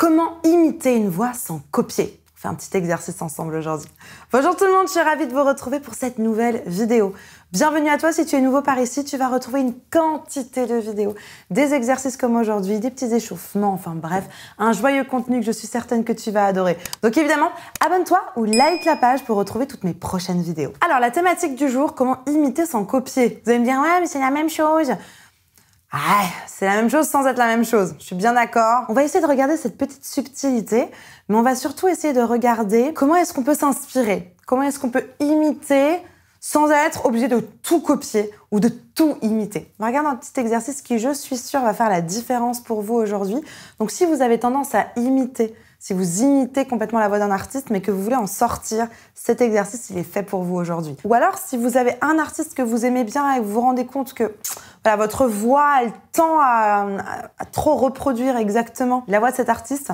Comment imiter une voix sans copier fait un petit exercice ensemble aujourd'hui. Bonjour tout le monde, je suis ravie de vous retrouver pour cette nouvelle vidéo. Bienvenue à toi si tu es nouveau par ici, tu vas retrouver une quantité de vidéos, des exercices comme aujourd'hui, des petits échauffements, enfin bref, un joyeux contenu que je suis certaine que tu vas adorer. Donc évidemment, abonne-toi ou like la page pour retrouver toutes mes prochaines vidéos. Alors la thématique du jour, comment imiter sans copier. Vous allez me dire, ouais mais c'est la même chose. Ah, c'est la même chose sans être la même chose. Je suis bien d'accord. On va essayer de regarder cette petite subtilité, mais on va surtout essayer de regarder comment est-ce qu'on peut s'inspirer, comment est-ce qu'on peut imiter sans être obligé de tout copier ou de tout imiter. On va regarder un petit exercice qui, je suis sûre, va faire la différence pour vous aujourd'hui. Donc si vous avez tendance à imiter, si vous imitez complètement la voix d'un artiste mais que vous voulez en sortir, cet exercice, il est fait pour vous aujourd'hui. Ou alors si vous avez un artiste que vous aimez bien et que vous vous rendez compte que votre voix, elle tend à, trop reproduire exactement la voix de cet artiste.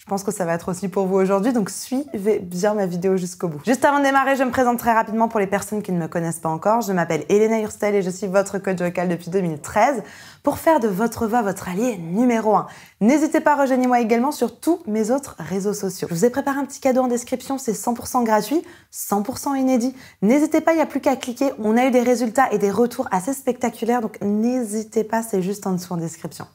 Je pense que ça va être aussi pour vous aujourd'hui, donc suivez bien ma vidéo jusqu'au bout. Juste avant de démarrer, je me présente très rapidement pour les personnes qui ne me connaissent pas encore. Je m'appelle Elena Hurstel et je suis votre coach vocal depuis 2013 pour faire de votre voix votre allié numéro 1. N'hésitez pas à rejoignez-moi également sur tous mes autres réseaux sociaux. Je vous ai préparé un petit cadeau en description, c'est 100% gratuit, 100% inédit. N'hésitez pas, il n'y a plus qu'à cliquer. On a eu des résultats et des retours assez spectaculaires, donc n'hésitez pas, c'est juste en dessous en description.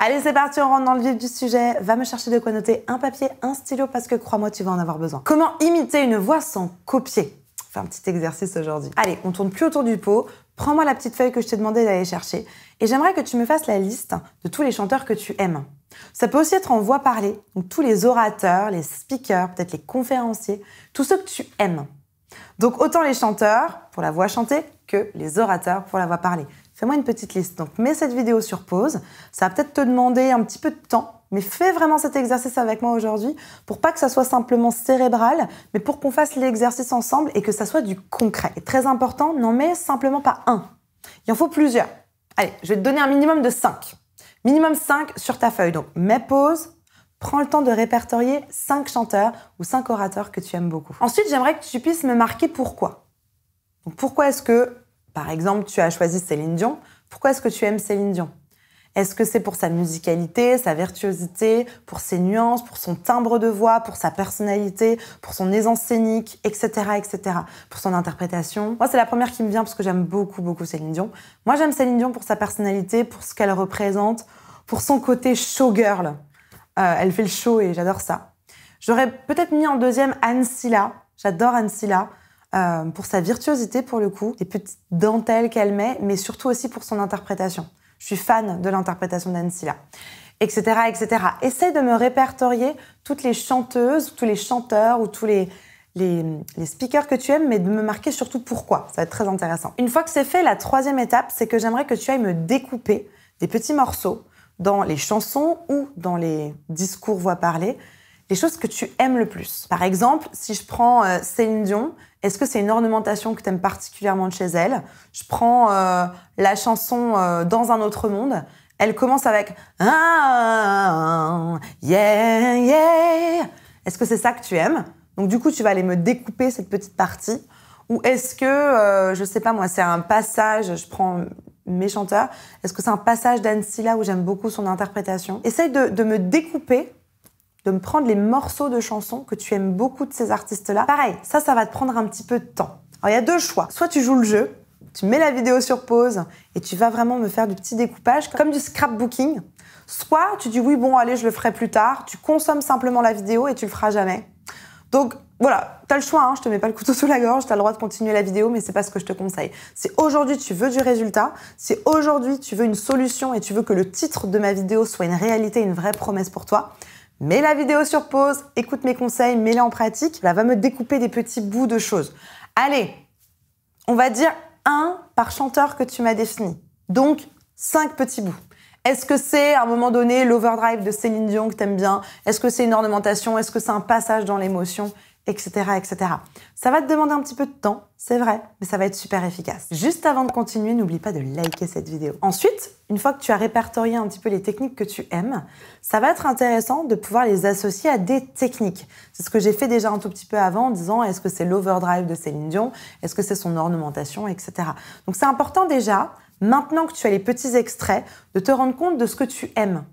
Allez, c'est parti, on rentre dans le vif du sujet. Va me chercher de quoi noter un papier, un stylo, parce que crois-moi, tu vas en avoir besoin. Comment imiter une voix sans copier Faire un petit exercice aujourd'hui. Allez, on tourne plus autour du pot. Prends-moi la petite feuille que je t'ai demandé d'aller chercher. Et j'aimerais que tu me fasses la liste de tous les chanteurs que tu aimes. Ça peut aussi être en voix parlée, donc tous les orateurs, les speakers, peut-être les conférenciers, tous ceux que tu aimes. Donc autant les chanteurs pour la voix chantée que les orateurs pour la voix parlée fais-moi une petite liste. Donc mets cette vidéo sur pause. Ça va peut-être te demander un petit peu de temps, mais fais vraiment cet exercice avec moi aujourd'hui pour pas que ça soit simplement cérébral, mais pour qu'on fasse l'exercice ensemble et que ça soit du concret. Et très important, n'en mets simplement pas un. Il en faut plusieurs. Allez, je vais te donner un minimum de 5. Minimum 5 sur ta feuille. Donc mets pause, prends le temps de répertorier 5 chanteurs ou cinq orateurs que tu aimes beaucoup. Ensuite, j'aimerais que tu puisses me marquer pourquoi. pourquoi est-ce que par exemple, tu as choisi Céline Dion. Pourquoi est-ce que tu aimes Céline Dion Est-ce que c'est pour sa musicalité, sa virtuosité, pour ses nuances, pour son timbre de voix, pour sa personnalité, pour son aisance scénique, etc., etc., pour son interprétation Moi, c'est la première qui me vient parce que j'aime beaucoup, beaucoup Céline Dion. Moi, j'aime Céline Dion pour sa personnalité, pour ce qu'elle représente, pour son côté showgirl. Euh, elle fait le show et j'adore ça. J'aurais peut-être mis en deuxième Anne J'adore Anne euh, pour sa virtuosité pour le coup, des petites dentelles qu'elle met, mais surtout aussi pour son interprétation. Je suis fan de l'interprétation d'Anne etc., etc. Essaye de me répertorier toutes les chanteuses, tous les chanteurs ou tous les, speakers que tu aimes, mais de me marquer surtout pourquoi. Ça va être très intéressant. Une fois que c'est fait, la troisième étape, c'est que j'aimerais que tu ailles me découper des petits morceaux dans les chansons ou dans les discours voix parlées, les choses que tu aimes le plus. Par exemple, si je prends euh, Céline Dion, est-ce que c'est une ornementation que tu aimes particulièrement de chez elle Je prends euh, la chanson euh, Dans un autre monde. Elle commence avec ah, yeah, yeah. Est-ce que c'est ça que tu aimes Donc du coup, tu vas aller me découper cette petite partie. Ou est-ce que, je sais pas moi, c'est un passage, je prends mes chanteurs, est-ce que c'est un passage d'Anne Silla où j'aime beaucoup son interprétation Essaye de, de me découper de me prendre les morceaux de chansons que tu aimes beaucoup de ces artistes-là. Pareil, ça, ça va te prendre un petit peu de temps. Alors, il y a deux choix. Soit tu joues le jeu, tu mets la vidéo sur pause et tu vas vraiment me faire du petit découpage, comme du scrapbooking. Soit tu dis oui, bon, allez, je le ferai plus tard. Tu consommes simplement la vidéo et tu le feras jamais. Donc, voilà, tu as le choix, hein, je te mets pas le couteau sous la gorge, Tu as le droit de continuer la vidéo, mais c'est pas ce que je te conseille. Si aujourd'hui tu veux du résultat, si aujourd'hui tu veux une solution et tu veux que le titre de ma vidéo soit une réalité, une vraie promesse pour toi, Mets la vidéo sur pause, écoute mes conseils, mets-les en pratique. Là, va me découper des petits bouts de choses. Allez, on va dire un par chanteur que tu m'as défini. Donc, cinq petits bouts. Est-ce que c'est à un moment donné l'overdrive de Céline Dion que t'aimes bien Est-ce que c'est une ornementation Est-ce que c'est un passage dans l'émotion etc., etc. Ça va te demander un petit peu de temps, c'est vrai, mais ça va être super efficace. Juste avant de continuer, n'oublie pas de liker cette vidéo. Ensuite, une fois que tu as répertorié un petit peu les techniques que tu aimes, ça va être intéressant de pouvoir les associer à des techniques. C'est ce que j'ai fait déjà un tout petit peu avant en disant est-ce que c'est l'overdrive de Céline Dion, est-ce que c'est son ornementation, etc. Donc c'est important déjà, maintenant que tu as les petits extraits, de te rendre compte de ce que tu aimes.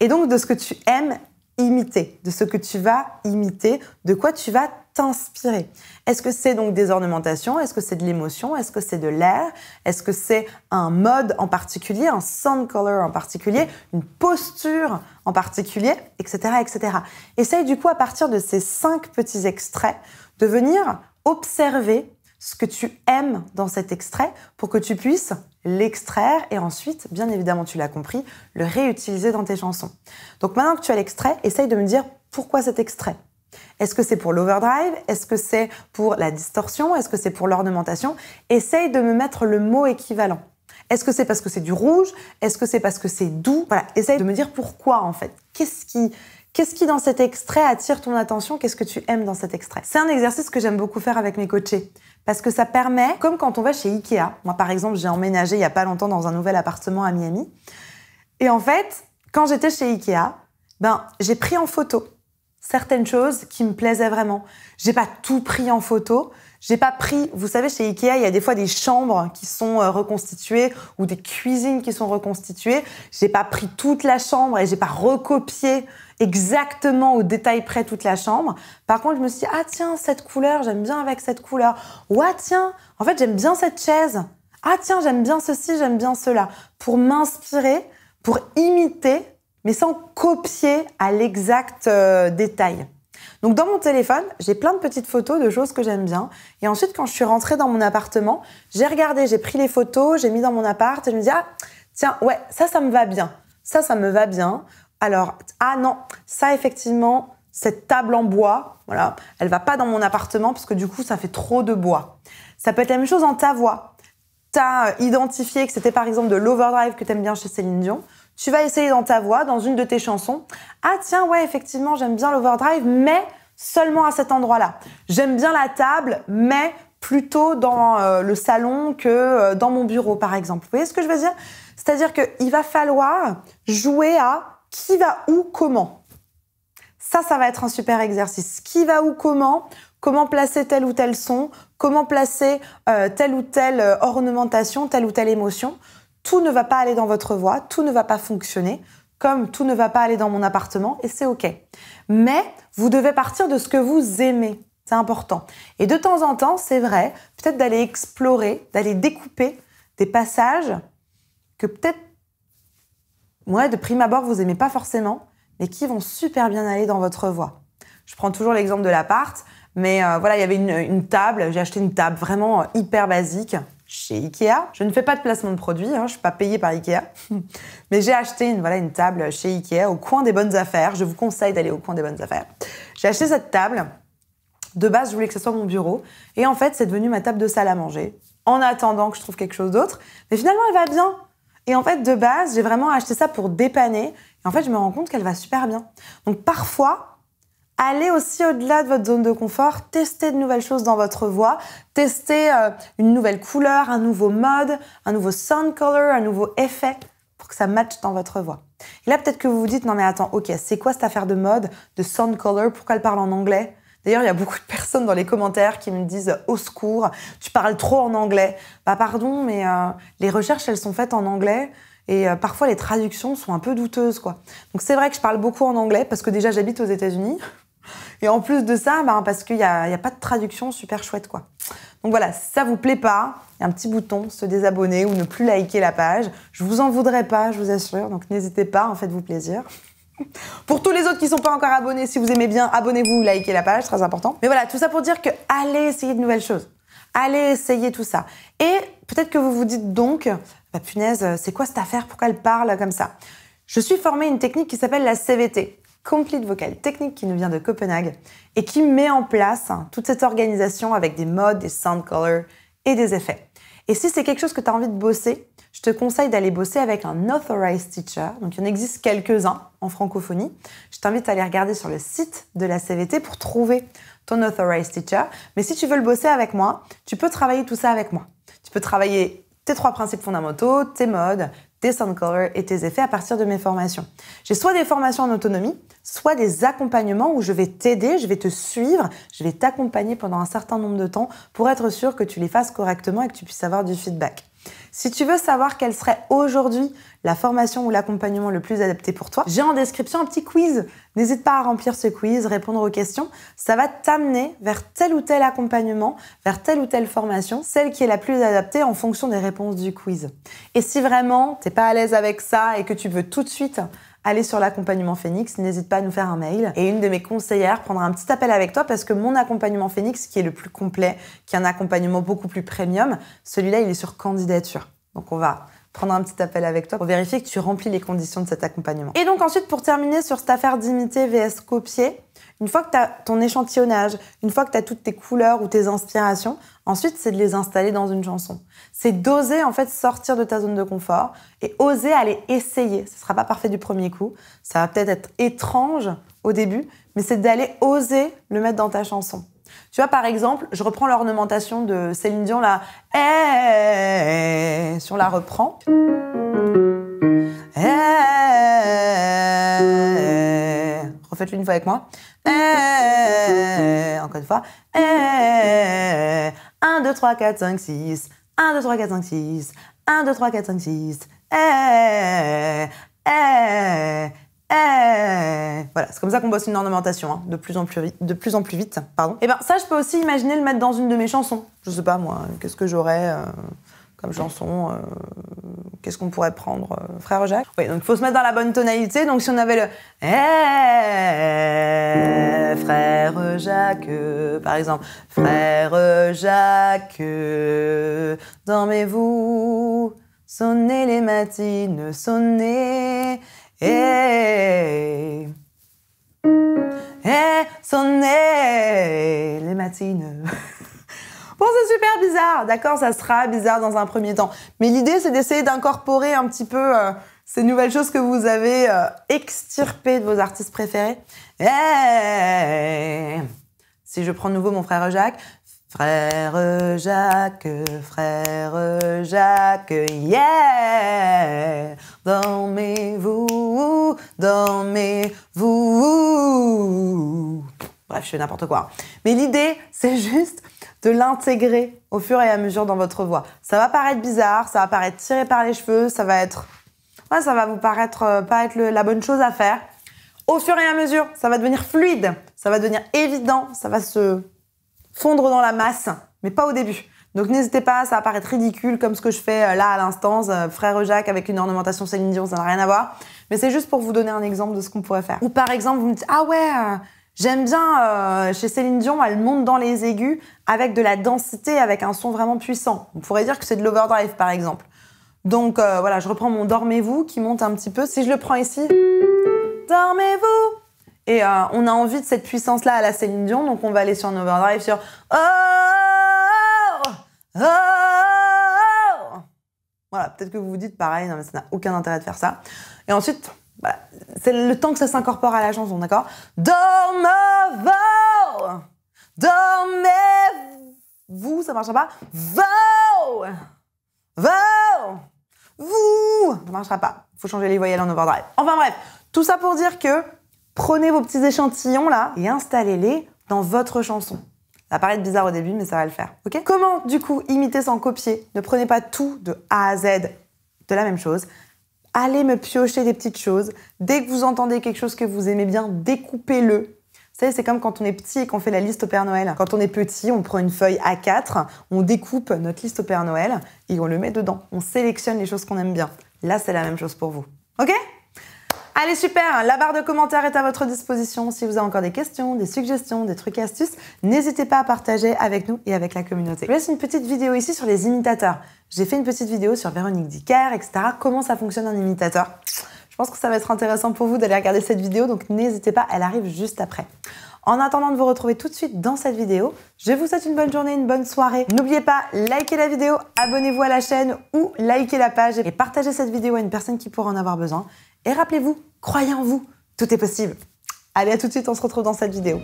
Et donc de ce que tu aimes imiter, de ce que tu vas imiter, de quoi tu vas t'inspirer. Est-ce que c'est donc des ornementations Est-ce que c'est de l'émotion Est-ce que c'est de l'air Est-ce que c'est un mode en particulier, un sound color en particulier, une posture en particulier, etc., etc. Essaye du coup à partir de ces cinq petits extraits de venir observer ce que tu aimes dans cet extrait pour que tu puisses l'extraire et ensuite, bien évidemment, tu l'as compris, le réutiliser dans tes chansons. Donc maintenant que tu as l'extrait, essaye de me dire pourquoi cet extrait. Est-ce que c'est pour l'overdrive Est-ce que c'est pour la distorsion Est-ce que c'est pour l'ornementation Essaye de me mettre le mot équivalent. Est-ce que c'est parce que c'est du rouge Est-ce que c'est parce que c'est doux Voilà, essaye de me dire pourquoi en fait. Qu'est-ce qui, dans cet extrait attire ton attention Qu'est-ce que tu aimes dans cet extrait C'est un exercice que j'aime beaucoup faire avec mes coachés. Parce que ça permet, comme quand on va chez Ikea. Moi, par exemple, j'ai emménagé il n'y a pas longtemps dans un nouvel appartement à Miami. Et en fait, quand j'étais chez Ikea, ben, j'ai pris en photo certaines choses qui me plaisaient vraiment. J'ai pas tout pris en photo, j'ai pas pris, vous savez, chez Ikea, il y a des fois des chambres qui sont euh, reconstituées ou des cuisines qui sont reconstituées. J'ai pas pris toute la chambre et j'ai pas recopié exactement au détail près toute la chambre. Par contre, je me suis ah tiens, cette couleur, j'aime bien avec cette couleur. Ou ah tiens, en fait, j'aime bien cette chaise. Ah tiens, j'aime bien ceci, j'aime bien cela. Pour m'inspirer, pour imiter, mais sans copier à l'exact euh, détail. Donc dans mon téléphone, j'ai plein de petites photos de choses que j'aime bien. Et ensuite, quand je suis rentrée dans mon appartement, j'ai regardé, j'ai pris les photos, j'ai mis dans mon appart et je me dis ah tiens ouais ça ça me va bien, ça ça me va bien. Alors ah non ça effectivement cette table en bois, voilà, elle va pas dans mon appartement parce que du coup ça fait trop de bois. Ça peut être la même chose en ta voix. as euh, identifié que c'était par exemple de l'overdrive que tu aimes bien chez Céline Dion tu vas essayer dans ta voix, dans une de tes chansons. Ah tiens, ouais, effectivement, j'aime bien l'overdrive, mais seulement à cet endroit-là. J'aime bien la table, mais plutôt dans euh, le salon que euh, dans mon bureau, par exemple. Vous voyez ce que je veux dire C'est-à-dire qu'il va falloir jouer à qui va où, comment. Ça, ça va être un super exercice. Qui va où, comment Comment placer tel ou tel son Comment placer euh, telle ou telle ornementation, telle ou telle émotion tout ne va pas aller dans votre voie, tout ne va pas fonctionner, comme tout ne va pas aller dans mon appartement, et c'est OK. Mais vous devez partir de ce que vous aimez. C'est important. Et de temps en temps, c'est vrai, peut-être d'aller explorer, d'aller découper des passages que peut-être, moi de prime abord, vous n'aimez pas forcément, mais qui vont super bien aller dans votre voie. Je prends toujours l'exemple de l'appart, mais euh, voilà, il y avait une table, j'ai acheté une table vraiment euh, hyper basique, chez Ikea. Je ne fais pas de placement de produits, hein, je ne suis pas payée par Ikea. Mais j'ai acheté une, voilà, une table chez Ikea au coin des bonnes affaires. Je vous conseille d'aller au coin des bonnes affaires. J'ai acheté cette table. De base, je voulais que ce soit mon bureau. Et en fait, c'est devenu ma table de salle à manger. En attendant que je trouve quelque chose d'autre. Mais finalement, elle va bien. Et en fait, de base, j'ai vraiment acheté ça pour dépanner. Et en fait, je me rends compte qu'elle va super bien. Donc parfois, Allez aussi au-delà de votre zone de confort, testez de nouvelles choses dans votre voix, testez euh, une nouvelle couleur, un nouveau mode, un nouveau sound color, un nouveau effet pour que ça matche dans votre voix. Et là, peut-être que vous vous dites, non mais attends, ok, c'est quoi cette affaire de mode, de sound color, pourquoi elle parle en anglais D'ailleurs, il y a beaucoup de personnes dans les commentaires qui me disent euh, au secours, tu parles trop en anglais. Bah pardon, mais euh, les recherches, elles sont faites en anglais et parfois les traductions sont un peu douteuses quoi. Donc c'est vrai que je parle beaucoup en anglais parce que déjà j'habite aux États-Unis. Et en plus de ça, ben, parce qu'il n'y a, pas de traduction super chouette, quoi. Donc voilà, si ça vous plaît pas, il y a un petit bouton, se désabonner ou ne plus liker la page. Je vous en voudrais pas, je vous assure, donc n'hésitez pas, en faites-vous plaisir. Pour tous les autres qui ne sont pas encore abonnés, si vous aimez bien, abonnez-vous, likez la page, très important. Mais voilà, tout ça pour dire que allez essayer de nouvelles choses. Allez essayer tout ça. Et peut-être que vous vous dites donc, bah, punaise, c'est quoi cette affaire Pourquoi elle parle comme ça Je suis formée une technique qui s'appelle la CVT. Complete Vocal Technique qui nous vient de Copenhague et qui met en place hein, toute cette organisation avec des modes, des sound colors et des effets. Et si c'est quelque chose que tu as envie de bosser, je te conseille d'aller bosser avec un authorized teacher. Donc il en existe quelques-uns en francophonie. Je t'invite à aller regarder sur le site de la CVT pour trouver ton authorized teacher. Mais si tu veux le bosser avec moi, tu peux travailler tout ça avec moi. Tu peux travailler tes trois principes fondamentaux, tes modes, tes et tes effets à partir de mes formations. J'ai soit des formations en autonomie, soit des accompagnements où je vais t'aider, je vais te suivre, je vais t'accompagner pendant un certain nombre de temps pour être sûr que tu les fasses correctement et que tu puisses avoir du feedback. Si tu veux savoir quelle serait aujourd'hui la formation ou l'accompagnement le plus adapté pour toi, j'ai en description un petit quiz. N'hésite pas à remplir ce quiz, répondre aux questions. Ça va t'amener vers tel ou tel accompagnement, vers telle ou telle formation, celle qui est la plus adaptée en fonction des réponses du quiz. Et si vraiment t'es pas à l'aise avec ça et que tu veux tout de suite aller sur l'accompagnement Phoenix, n'hésite pas à nous faire un mail. Et une de mes conseillères prendra un petit appel avec toi parce que mon accompagnement Phoenix, qui est le plus complet, qui est un accompagnement beaucoup plus premium, celui-là, il est sur candidature. Donc on va prendre un petit appel avec toi pour vérifier que tu remplis les conditions de cet accompagnement. Et donc ensuite, pour terminer sur cette affaire d'imiter VS copier, une fois que tu as ton échantillonnage, une fois que tu as toutes tes couleurs ou tes inspirations, Ensuite, c'est de les installer dans une chanson. C'est d'oser en fait sortir de ta zone de confort et oser aller essayer. Ce sera pas parfait du premier coup, ça va peut-être être étrange au début, mais c'est d'aller oser le mettre dans ta chanson. Tu vois, par exemple, je reprends l'ornementation de Céline Dion là. Eh, si on la reprend. Eh, refaites-le une fois avec moi. Eh, encore une fois. Eh, 1, 2, 3, 4, 5, 6. 1, 2, 3, 4, 5, 6. 1, 2, 3, 4, 5, 6. Eh, eh, eh. Voilà, c'est comme ça qu'on bosse une ornementation, hein, de, plus en plus vite, de plus en plus vite. Pardon. Et eh ben ça, je peux aussi imaginer le mettre dans une de mes chansons. Je sais pas moi, qu'est-ce que j'aurais euh comme chanson, euh, qu'est-ce qu'on pourrait prendre euh, Frère Jacques Oui, donc il faut se mettre dans la bonne tonalité. Donc si on avait le eh, Frère Jacques, par exemple, Frère Jacques, dormez-vous, sonnez les matines, sonnez, Eh, eh sonnez les matines. Bon, c'est super bizarre, d'accord, ça sera bizarre dans un premier temps. Mais l'idée, c'est d'essayer d'incorporer un petit peu euh, ces nouvelles choses que vous avez euh, extirpées de vos artistes préférés. Eh si je prends de nouveau mon frère Jacques, Frère Jacques, frère Jacques, yeah! Dormez-vous, dormez-vous! Bref, je fais n'importe quoi. Mais l'idée, c'est juste de l'intégrer au fur et à mesure dans votre voix. Ça va paraître bizarre, ça va paraître tiré par les cheveux, ça va être... ça va vous paraître euh, pas être la bonne chose à faire. Au fur et à mesure, ça va devenir fluide, ça va devenir évident, ça va se fondre dans la masse, mais pas au début. Donc n'hésitez pas, ça va paraître ridicule comme ce que je fais euh, là à l'instant, euh, frère Jacques avec une ornementation Céline Dion, ça n'a rien à voir. Mais c'est juste pour vous donner un exemple de ce qu'on pourrait faire. Ou par exemple, vous me dites, ah ouais, J'aime bien euh, chez Céline Dion, elle monte dans les aigus avec de la densité, avec un son vraiment puissant. On pourrait dire que c'est de l'overdrive par exemple. Donc euh, voilà, je reprends mon Dormez-vous qui monte un petit peu. Si je le prends ici, Dormez-vous Et euh, on a envie de cette puissance-là à la Céline Dion, donc on va aller sur un overdrive sur Oh, oh, oh, oh. Voilà, peut-être que vous vous dites pareil, non mais ça n'a aucun intérêt de faire ça. Et ensuite, bah, c'est le temps que ça s'incorpore à la chanson, d'accord Dormez-vous Dormez-vous, ça marchera pas Vous va, Vous Ça marchera pas. Faut changer les voyelles en overdrive. Enfin bref, tout ça pour dire que prenez vos petits échantillons là et installez-les dans votre chanson. Ça paraît bizarre au début, mais ça va le faire. ok Comment, du coup, imiter sans copier Ne prenez pas tout de A à Z de la même chose allez me piocher des petites choses. Dès que vous entendez quelque chose que vous aimez bien, découpez-le. Vous savez, c'est comme quand on est petit et qu'on fait la liste au Père Noël. Quand on est petit, on prend une feuille A4, on découpe notre liste au Père Noël et on le met dedans. On sélectionne les choses qu'on aime bien. Là, c'est la même chose pour vous. OK Allez, super, la barre de commentaires est à votre disposition. Si vous avez encore des questions, des suggestions, des trucs et astuces, n'hésitez pas à partager avec nous et avec la communauté. Je vous laisse une petite vidéo ici sur les imitateurs. J'ai fait une petite vidéo sur Véronique Dicker, etc. Comment ça fonctionne un imitateur je pense que ça va être intéressant pour vous d'aller regarder cette vidéo, donc n'hésitez pas, elle arrive juste après. En attendant de vous retrouver tout de suite dans cette vidéo, je vous souhaite une bonne journée, une bonne soirée. N'oubliez pas, likez la vidéo, abonnez-vous à la chaîne ou likez la page et partagez cette vidéo à une personne qui pourrait en avoir besoin. Et rappelez-vous, croyez en vous, tout est possible. Allez, à tout de suite, on se retrouve dans cette vidéo.